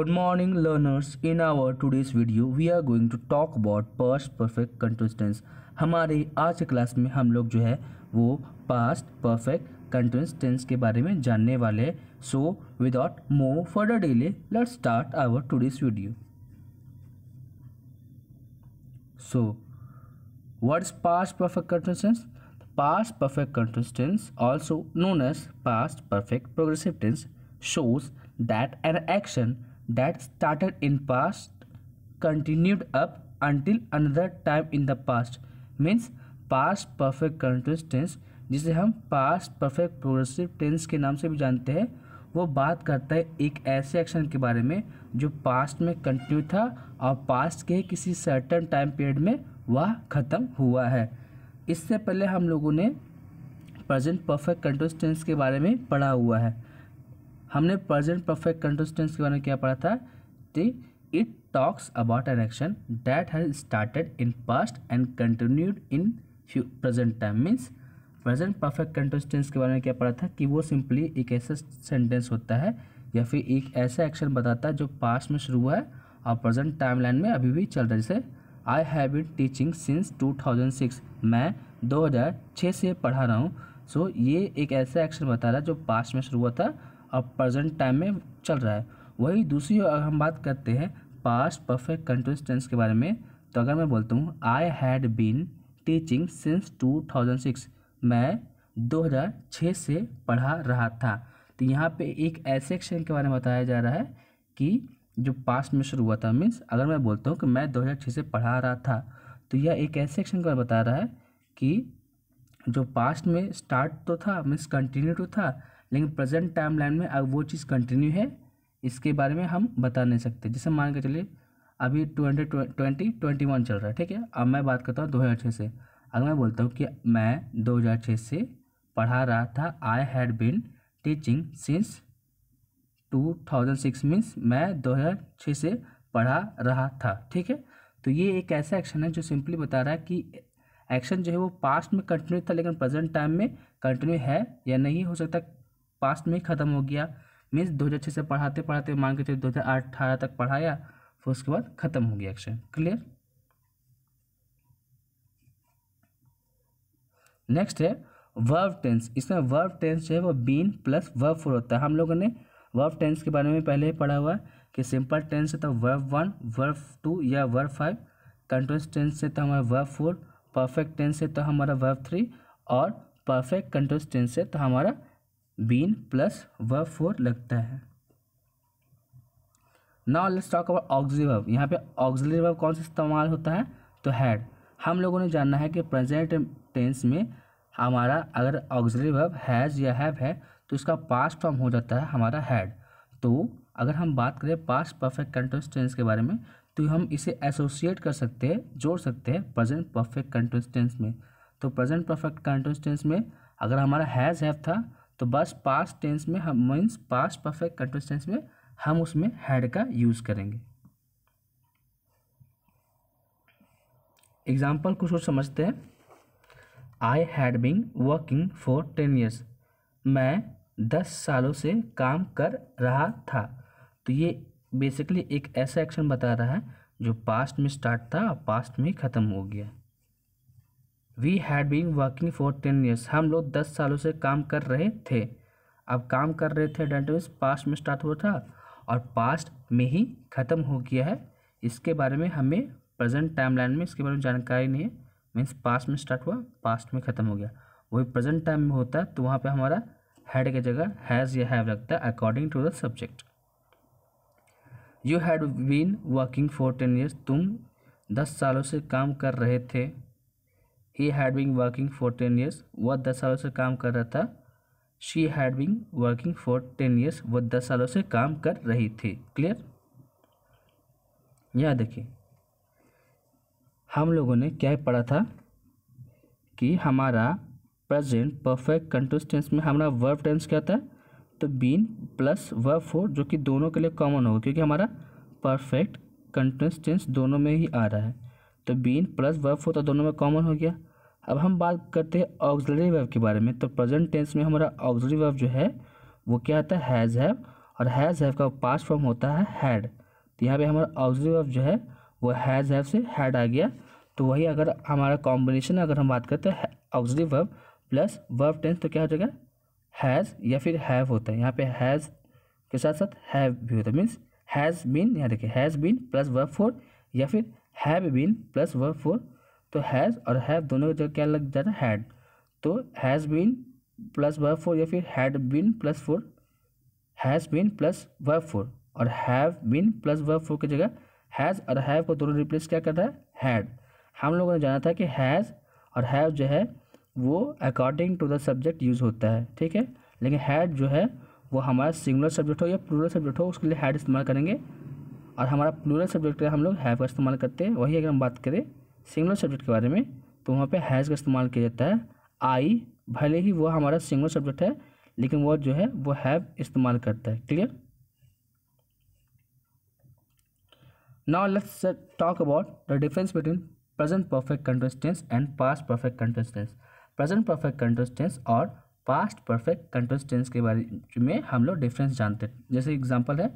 good morning learners in our today's video we are going to talk about past perfect continuous हमारे आज के class में हम लोग जो है वो past perfect continuous tense के बारे में जानने वाले so without more further delay let's start our today's video so what's past perfect continuous tense past perfect continuous tense also known as past perfect progressive tense shows that an action that started in past continued up until another time in the past means past perfect continuous tense जिसे हम past perfect progressive tense के नाम से भी जानते हैं वो बात करता है एक ऐसे एक्शन के बारे में जो पास्ट में कंटिन्यू था और पास्ट के किसी सर्टन टाइम पीरियड में वह ख़त्म हुआ है इससे पहले हम लोगों ने प्रेजेंट परफेक्ट कंटिन्यूस टेंस के बारे में पढ़ा हुआ है हमने प्रेजेंट परफेक्ट कंटिन्यूस टेंस के बारे में क्या पढ़ा था the it talks about an action that has started in past and continued in few present time means present perfect continuous tense के बारे में क्या पढ़ा था कि वो सिंपली एक ऐसा सेंटेंस होता है या फिर एक ऐसा एक्शन बताता है जो पास्ट में शुरू हुआ है और प्रेजेंट लाइन में अभी भी चल रहा है जैसे I have been teaching since 2006 मैं 2006 से पढ़ा रहा हूँ सो so, ये एक ऐसा एक्शन बता रहा है जो पास्ट में शुरू हुआ था अब प्रेजेंट टाइम में चल रहा है वही दूसरी अगर हम बात करते हैं पास्ट परफेक्ट कंटिन्यूस टेंस के बारे में तो अगर मैं बोलता हूँ I had been teaching since 2006 मैं 2006 से पढ़ा रहा था तो यहाँ पे एक ऐसे एक्शन के बारे में बताया जा रहा है कि जो पास्ट में शुरू हुआ था मीन्स अगर मैं बोलता हूँ कि मैं 2006 से पढ़ा रहा था तो यह एक ऐसे एक्शन के बारे में बता रहा है कि जो पास्ट में स्टार्ट तो था मीन्स कंटिन्यू तो था लेकिन प्रेजेंट टाइम लाइन में अब वो चीज़ कंटिन्यू है इसके बारे में हम बता नहीं सकते जैसे मान के चलिए अभी ट्वेंटी ट्वेंटी ट्वेंटी वन चल रहा है ठीक है अब मैं बात करता हूँ दो हज़ार छः से अगर मैं बोलता हूँ कि मैं दो हज़ार छः से पढ़ा रहा था I had been teaching since two thousand six means मैं दो हज़ार छः से पढ़ा रहा था ठीक है तो ये एक ऐसा एक्शन है जो सिंपली बता रहा है कि एक्शन जो है वो पास्ट में कंटिन्यू था लेकिन प्रेजेंट टाइम में कंटिन्यू है या नहीं हो सकता पास्ट में ख़त्म हो गया मीन्स दो हज़ार छः से पढ़ाते पढ़ाते मान के चलिए दो हज़ार अठारह तक पढ़ाया फिर उसके बाद ख़त्म हो गया एक्शन क्लियर नेक्स्ट है वर्ब टेंस इसमें वर्ब टेंस जो है वो बीन प्लस वर्ब फोर होता है हम लोगों ने वर्ब टेंस के बारे में पहले ही पढ़ा हुआ है कि सिंपल टेंस है तो वर्ब वन वर्ब टू या वर्ब फाइव कंटिन्यूस टेंस से तो हमारा वर्ब फोर परफेक्ट टेंस है तो हमारा वर्ब थ्री और परफेक्ट कंटिन्यूस टेंस है तो हमारा बीन प्लस व फोर लगता है now let's talk about auxiliary verb यहाँ पे ऑक्सिलरी वर्ब कौन सा इस्तेमाल होता है तो हैड हम लोगों ने जानना है कि प्रेजेंट टेंस में हमारा अगर ऑक्सिलरी वर्ब हैज़ या हैव है तो इसका पास्ट फॉर्म हो जाता है हमारा हैड तो अगर हम बात करें पास्ट परफेक्ट कंटिन्यूस टेंस के बारे में तो हम इसे एसोसिएट कर सकते हैं जोड़ सकते हैं प्रेजेंट परफेक्ट कंटिन्यूस टेंस में तो प्रेजेंट परफेक्ट कंटिन्यूस टेंस में अगर हमारा हैज़ हैव था तो बस पास्ट टेंस में हम means past perfect continuous tense में हम उसमें हैड का यूज़ करेंगे एग्जाम्पल कुछ और समझते हैं I had been working for ten years मैं दस सालों से काम कर रहा था तो ये बेसिकली एक ऐसा एक्शन बता रहा है जो पास्ट में स्टार्ट था और पास्ट में ख़त्म हो गया we had been working for ten years हम लोग दस सालों से काम कर रहे थे अब काम कर रहे थे डेंट मीन्स पास्ट में स्टार्ट हुआ था और पास्ट में ही ख़त्म हो गया है इसके बारे में हमें प्रेजेंट टाइमलाइन में इसके बारे में जानकारी नहीं है मीन्स पास्ट में स्टार्ट हुआ पास्ट में ख़त्म हो गया वही प्रेजेंट टाइम में होता है तो वहाँ पे हमारा हैड की जगह हैज़ या हैव लगता है according to the subject you had been working for ten years तुम दस सालों से काम कर रहे थे he had being working for ten years वह दस सालों से काम कर रहा था she had being working for ten years वह दस सालों से काम कर रही थी क्लियर यहाँ देखिए हम लोगों ने क्या पढ़ा था कि हमारा प्रेजेंट परफेक्ट कंटिस्टेंस में हमारा वर्ब टेंस क्या था तो बीन प्लस वर्ब फोर जो कि दोनों के लिए कॉमन होगा क्योंकि हमारा परफेक्ट कंटिस्टेंस दोनों में ही आ रहा है तो बीन प्लस वर्ब फोर तो दोनों में कॉमन हो गया अब हम बात करते हैं ऑक्सिलरी वर्ब के बारे में तो प्रेजेंट टेंस में हमारा ऑक्सिलरी वर्ब जो है वो क्या आता है हैज़ हैव और हैज़ हैव का पास्ट फॉर्म होता है हैड तो यहाँ पे हमारा ऑक्सिलरी वर्ब जो है वो हैज़ हैव से हैड आ गया तो वही अगर हमारा कॉम्बिनेशन अगर हम बात करते हैं auxiliary verb plus verb tense तो क्या हो जाएगा हैज़ या फिर हैव होता है यहाँ पर हैज़ के साथ साथ हैव भी होता है मीन्स हैज़ बीन यहाँ देखिए has been plus verb four या फिर have been plus verb four तो हैज़ और हैव दोनों की जगह क्या लग जाता है हैड तो has been plus verb four या फिर had been plus four has been plus verb four और have been plus verb four की जगह हैज़ और हैव को दोनों रिप्लेस क्या कर रहा है हैड हम लोगों ने जाना था कि हैज़ और हैव जो है वो according to the subject use होता है ठीक है लेकिन हैड जो है वो हमारा सिंगुलर सब्जेक्ट हो या प्लूरल सब्जेक्ट हो उसके लिए हैड इस्तेमाल करेंगे और हमारा प्लूरल सब्जेक्ट का हम लोग हैव का इस्तेमाल करते हैं वही अगर हम बात करें सिंगलर सब्जेक्ट के बारे में तो वहाँ पे हैज़ का इस्तेमाल किया जाता है आई भले ही वो हमारा सिंगल सब्जेक्ट है लेकिन वो जो है वो हैव इस्तेमाल करता है clear now let's talk about the difference between present perfect continuous tense and past perfect continuous tense present perfect continuous tense और पास्ट परफेक्ट कंटेस्टेंस टेंस के बारे में हम लोग डिफरेंस जानते हैं जैसे एग्जाम्पल है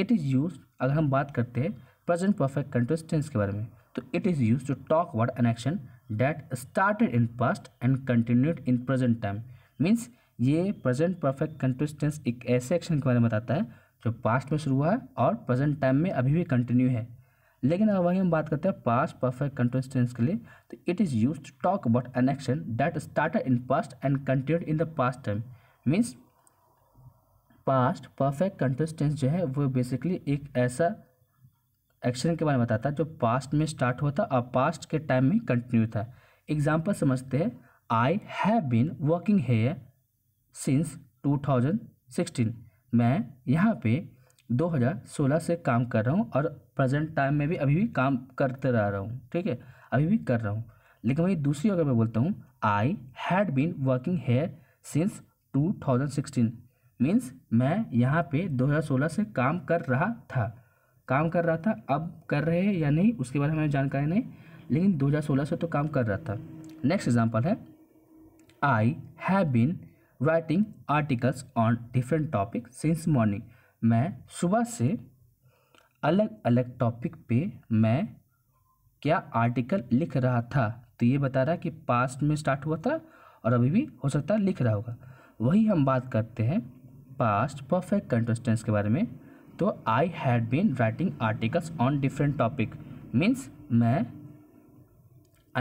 इट इज़ यूज अगर हम बात करते हैं प्रेजेंट परफेक्ट कंटिन्यूस टेंस के बारे में तो it is use to talk word an action that started in past and continued in present time means ये प्रेजेंट परफेक्ट कंटिन्यूस टेंस एक ऐसे एक्शन के बारे में बताता है जो पास्ट में शुरू हुआ है और प्रेजेंट टाइम में अभी भी कंटिन्यू है लेकिन अगर वही हम बात करते हैं पास्ट परफेक्ट कंटिन्यूस टेंस के लिए तो it is use to talk about an action that started in past and continued in the past time means past perfect continuous tense जो है वो बेसिकली एक ऐसा एक्शन के बारे में बताता है जो पास्ट में स्टार्ट होता और पास्ट के टाइम में कंटिन्यू था एग्जाम्पल समझते हैं I have been working here since 2016 मैं यहाँ पे 2016 से काम कर रहा हूँ और प्रेजेंट टाइम में भी अभी भी काम करते रह रहा हूँ ठीक है अभी भी कर रहा हूँ लेकिन वही दूसरी अगर मैं बोलता हूँ I had been working here since 2016 means मैं यहाँ पे 2016 से काम कर रहा था काम कर रहा था अब कर रहे हैं या नहीं उसके बारे में हमें जानकारी नहीं लेकिन 2016 से तो काम कर रहा था नेक्स्ट एग्जाम्पल है I have been writing articles on different topic since morning मैं सुबह से अलग अलग टॉपिक पे मैं क्या आर्टिकल लिख रहा था तो ये बता रहा है कि पास्ट में स्टार्ट हुआ था और अभी भी हो सकता है लिख रहा होगा वही हम बात करते हैं पास्ट परफेक्ट कंटिन्यूस टेंस के बारे में तो I had been writing articles on different topic means मैं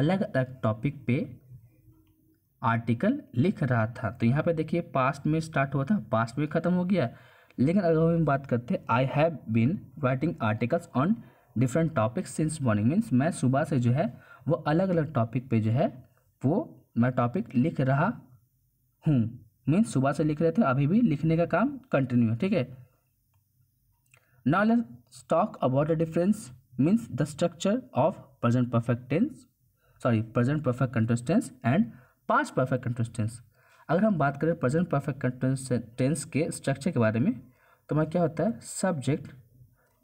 अलग अलग टॉपिक पे आर्टिकल लिख रहा था तो यहाँ पे देखिए पास्ट में स्टार्ट हुआ था पास्ट में ख़त्म हो गया लेकिन अगर हम बात करते हैं I have been writing articles on different topics since morning means मैं सुबह से जो है वो अलग अलग टॉपिक पे जो है वो मैं टॉपिक लिख रहा हूँ मीन्स सुबह से लिख रहे थे अभी भी लिखने का काम कंटिन्यू है ठीक है now let's talk about the difference means the structure of present perfect tense sorry present perfect continuous and past perfect continuous अगर हम बात करें प्रेजेंट परफेक्ट कंटिन्यूस टेंस के स्ट्रक्चर के बारे में तो हमारा क्या होता है सब्जेक्ट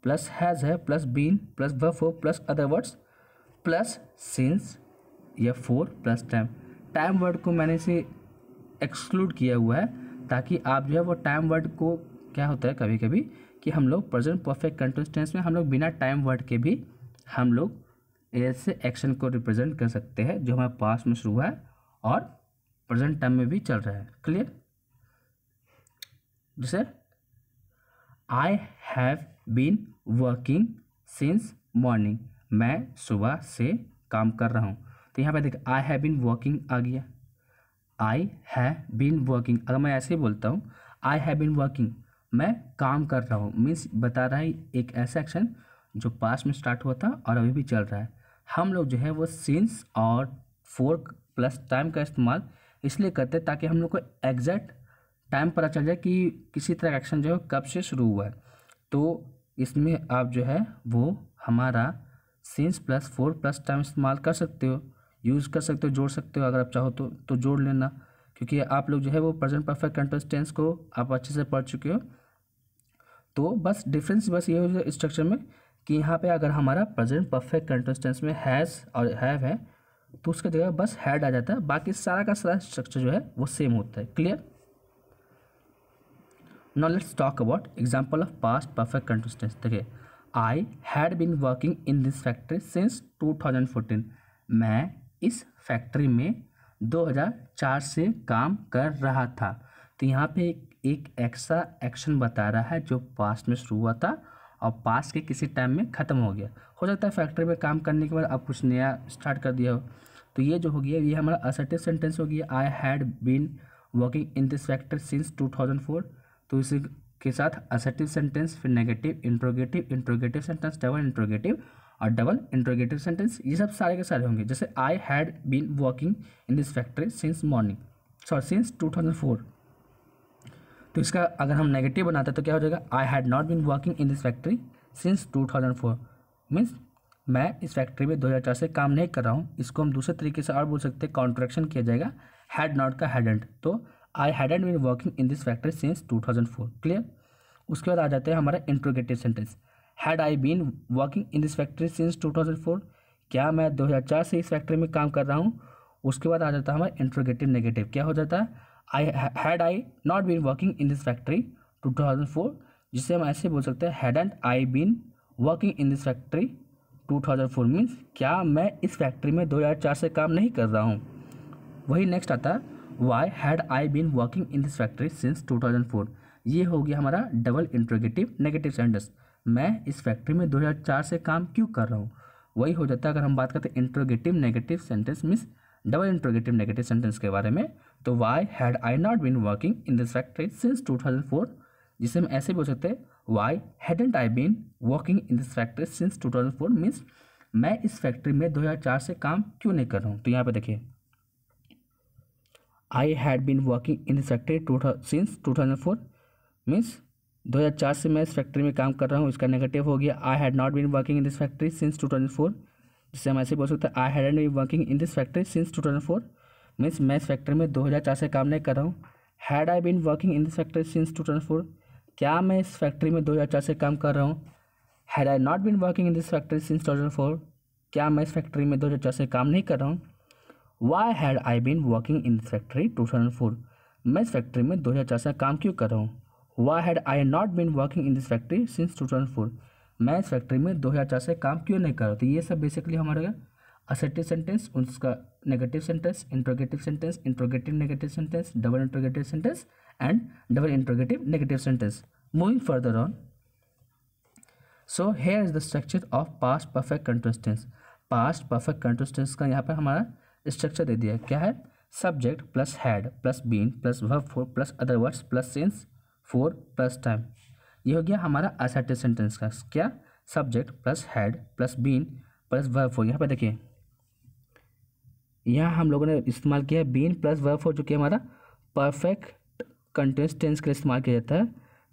प्लस हैज़ है plus been plus verb plus other words plus since या four plus time time word को मैंने इसे एक्सक्लूड किया हुआ है ताकि आप जो है वो टाइम वर्ड को क्या होता है कभी कभी कि हम लोग प्रेजेंट परफेक्ट कंटेंस में हम लोग बिना टाइम वर्ड के भी हम लोग ऐसे एक्शन को रिप्रेजेंट कर सकते हैं जो हमारे पास में शुरू हुआ है और प्रेजेंट टाइम में भी चल रहा है क्लियर जैसे I have been working since morning मैं सुबह से काम कर रहा हूँ तो यहाँ पर देख आई हैव बीन वर्किंग आ गया आई हैव बीन वर्किंग अगर मैं ऐसे बोलता हूँ आई हैव बीन वर्किंग मैं काम कर रहा हूँ मीन्स बता रहा है एक ऐसा एक्शन जो पास में स्टार्ट हुआ था और अभी भी चल रहा है हम लोग जो है वो सिंस और फोर प्लस टाइम का इस्तेमाल इसलिए करते हैं ताकि हम लोग को एग्जैक्ट टाइम पता चल जाए कि किसी तरह का एक्शन जो है कब से शुरू हुआ है तो इसमें आप जो है वो हमारा since plus four plus time इस्तेमाल कर सकते हो यूज़ कर सकते हो जोड़ सकते हो अगर आप चाहो तो तो जोड़ लेना क्योंकि आप लोग जो है वो प्रेजेंट परफेक्ट कंटेंस टेंस को आप अच्छे से पढ़ चुके हो तो बस डिफरेंस बस ये हो स्ट्रक्चर में कि यहाँ पे अगर हमारा प्रेजेंट परफेक्ट कंटेंस टेंस में हैज़ और हैव है तो उसके जगह बस हैड आ जाता है बाकी सारा का सारा स्ट्रक्चर जो है वो सेम होता है clear now let's talk about example of past perfect continuous tense देखिए I had been working in this factory since fourteen मैं इस फैक्ट्री में 2004 से काम कर रहा था तो यहाँ पे एक एक्स्ट्रा एक्शन बता रहा है जो पास्ट में शुरू हुआ था और पास के किसी टाइम में ख़त्म हो गया हो सकता है फैक्ट्री में काम करने के बाद आप कुछ नया स्टार्ट कर दिया हो तो ये जो हो गया ये हमारा असर्टिव सेंटेंस हो गया I had been working in this factory since 2004 तो इसी के साथ असर्टिव सेंटेंस फिर negative interrogative interrogative sentence double interrogative और डबल इंट्रोगेटिव सेंटेंस ये सब सारे के सारे होंगे जैसे I had been working in this factory since morning sorry since 2004 तो इसका अगर हम नेगेटिव बनाते हैं तो क्या हो जाएगा I had not been working in this factory since 2004 means मैं इस फैक्ट्री में 2004 से काम नहीं कर रहा हूँ इसको हम दूसरे तरीके से और बोल सकते हैं कॉन्ट्रेक्शन किया जाएगा हैड नॉट का हैडेंट तो I hadn't been working in this factory since 2004 clear उसके बाद आ जाते हैं हमारा interrogative sentence had I been working in this factory since 2004 क्या मैं 2004 से इस फैक्ट्री में काम कर रहा हूँ उसके बाद आ जाता है हमारा इंट्रोगेटिव नेगेटिव क्या हो जाता है I had I not been working in this factory 2004 जिसे हम ऐसे बोल सकते हैं had and I been working in this factory 2004 means क्या मैं इस फैक्ट्री में 2004 से काम नहीं कर रहा हूँ वही नेक्स्ट आता है why had I been working in this factory since 2004 ये हो गया हमारा डबल इंट्रोगेटिव नेगेटिव सेंटेंस मैं इस फैक्ट्री में 2004 से काम क्यों कर रहा हूँ वही हो जाता है अगर हम बात करते हैं interrogative negative sentence means double interrogative negative sentence के बारे में तो why had I not been working in this factory since two thousand four जिसे हम ऐसे भी हो सकते हैं why hadn't I been working in this factory since two thousand four means मैं इस फैक्ट्री में चार से काम क्यों नहीं कर रहा हूँ तो यहाँ पर देखिए I had been working in this factory since two thousand four means दो हज़ार चार से मैं इस फैक्ट्री में काम कर रहा हूँ इसका नेगेटिव हो गया I had not been working in this factory since two four जिससे हम ऐसे बोल सकते हैं I had been working in this factory since two thousand four means मैं इस फैक्ट्री में दो हज़ार चार से काम नहीं कर रहा हूँ had I been working in this factory since two thousand four क्या मैं इस फैक्ट्री में दो हज़ार चार से काम कर रहा हूँ had I not been working in this factory since thousand four क्या मैं इस फैक्ट्री में दो हज़ार चार से काम नहीं कर रहा हूँ why had I been working in this factory two thousand four मैं इस फैक्ट्री में दो हज़ार चार से काम क्यों कर रहा हूँ why had I not been working in this factory since two thousand four मैं इस फैक्ट्री में दो हज़ार चार से काम क्यों नहीं कर रहा तो ये सब बेसिकली हमारे असर्टिव सेंटेंस उसका negative sentence interrogative sentence interrogative negative sentence double interrogative sentence and double interrogative negative sentence moving further on so here is the structure of past perfect continuous past perfect continuous का यहाँ पर हमारा structure दे दिया क्या है subject plus had plus been plus verb four plus other words plus since four plus time ये हो गया हमारा असर्टिव सेंटेंस का क्या subject plus had plus been plus verb four यहाँ पर देखिए यहाँ हम लोगों ने इस्तेमाल किया है बीन प्लस वर्ब फोर जो कि हमारा परफेक्ट कंटेंस टेंस के लिए इस्तेमाल किया जाता है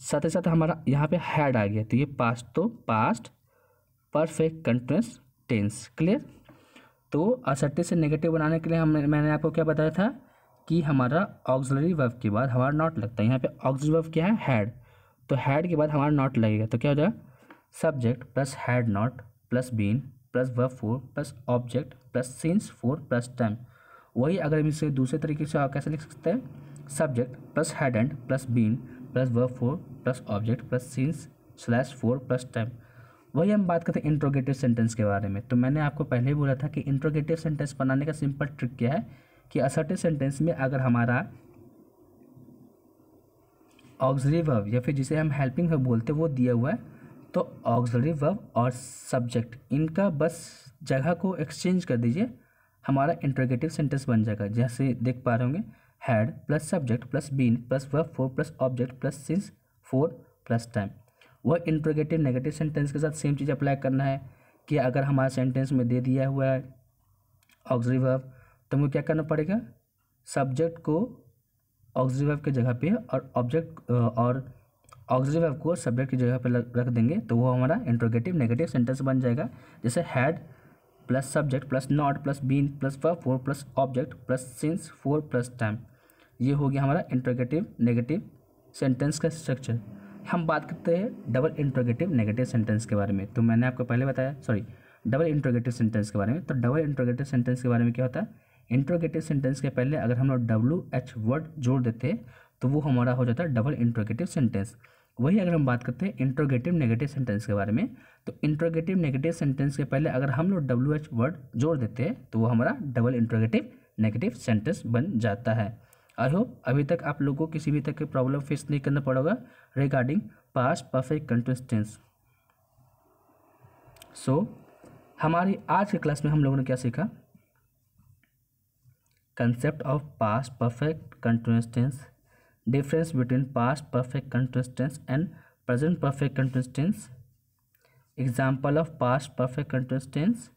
साथ ही साथ हमारा यहाँ पे हैड आ गया तो ये पास्ट तो past perfect continuous tense clear तो असर्टिव से नेगेटिव बनाने के लिए हमने मैंने आपको क्या बताया था कि हमारा ऑक्सलरी वर्व के बाद हमारा नॉट लगता है यहाँ पे ऑक्सलरी वर्व क्या है हैड तो हैड के बाद हमारा नॉट लगेगा तो क्या हो जाएगा subject plus had not plus been plus verb four plus object plus since for plus time वही अगर हम इसे दूसरे तरीके से आप कैसे लिख सकते हैं subject plus had and plus been plus verb four plus object plus since slash for plus time वही हम बात करते हैं इंट्रोगेटिव सेंटेंस के बारे में तो मैंने आपको पहले ही बोला था कि इंट्रोगेटिव सेंटेंस बनाने का सिंपल ट्रिक क्या है कि असर्टिव सेंटेंस में अगर हमारा ऑक्सरी वर्ब या फिर जिसे हम हेल्पिंग वर्ब बोलते हैं वो दिया हुआ है तो ऑक्सरी वर्ब और सब्जेक्ट इनका बस जगह को एक्सचेंज कर दीजिए हमारा इंट्रोगेटिव सेंटेंस बन जाएगा जैसे देख पा रहे होंगे had plus subject plus been plus verb four plus object plus since for plus time वह इंट्रोगेटिव नेगेटिव सेंटेंस के साथ सेम चीज़ अप्लाई करना है कि अगर हमारे सेंटेंस में दे दिया हुआ है ऑक्सरी वर्ब तो क्या करना पड़ेगा सब्जेक्ट को ऑक्सीजन वर्ब की जगह पे और ऑब्जेक्ट और ऑक्सीजन वर्ब को सब्जेक्ट की जगह पे रख देंगे तो वो हमारा इंट्रोगेटिव नेगेटिव सेंटेंस बन जाएगा जैसे had plus subject plus not plus been plus verb four plus object plus since for plus time ये हो गया हमारा इंट्रोगेटिव नेगेटिव सेंटेंस का स्ट्रक्चर हम बात करते हैं डबल इंट्रोगेटिव नेगेटिव सेंटेंस के बारे में तो मैंने आपको पहले बताया सॉरी डबल इंट्रोगेटिव सेंटेंस के बारे में तो डबल इंट्रोगेटिव सेंटेंस के बारे में क्या होता है इंट्रोगेटिव सेंटेंस के पहले अगर हम लोग डब्ल्यू एच वर्ड जोड़ देते तो वो हमारा हो जाता है डबल इंट्रोगेटिव सेंटेंस वही अगर हम बात करते हैं इंट्रोगेटिव नेगेटिव सेंटेंस के बारे में तो इंट्रोगेटिव नेगेटिव सेंटेंस के पहले अगर हम लोग डब्ल्यू एच वर्ड जोड़ देते हैं तो वो हमारा डबल इंट्रोगेटिव नेगेटिव सेंटेंस बन जाता है आई होप अभी तक आप लोगों को किसी भी तरह की प्रॉब्लम फेस नहीं करना पड़ेगा regarding past perfect continuous so हमारी आज के क्लास में हम लोगों ने क्या सीखा Concept of past perfect continuous tense. Difference between past perfect continuous tense and present perfect continuous tense. Example of past perfect continuous tense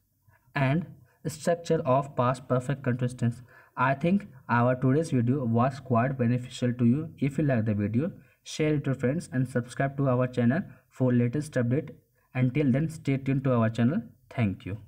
and structure of past perfect continuous tense. I think our today's video was quite beneficial to you. If you like the video, share it to friends and subscribe to our channel for latest update. Until then, stay tuned to our channel. Thank you.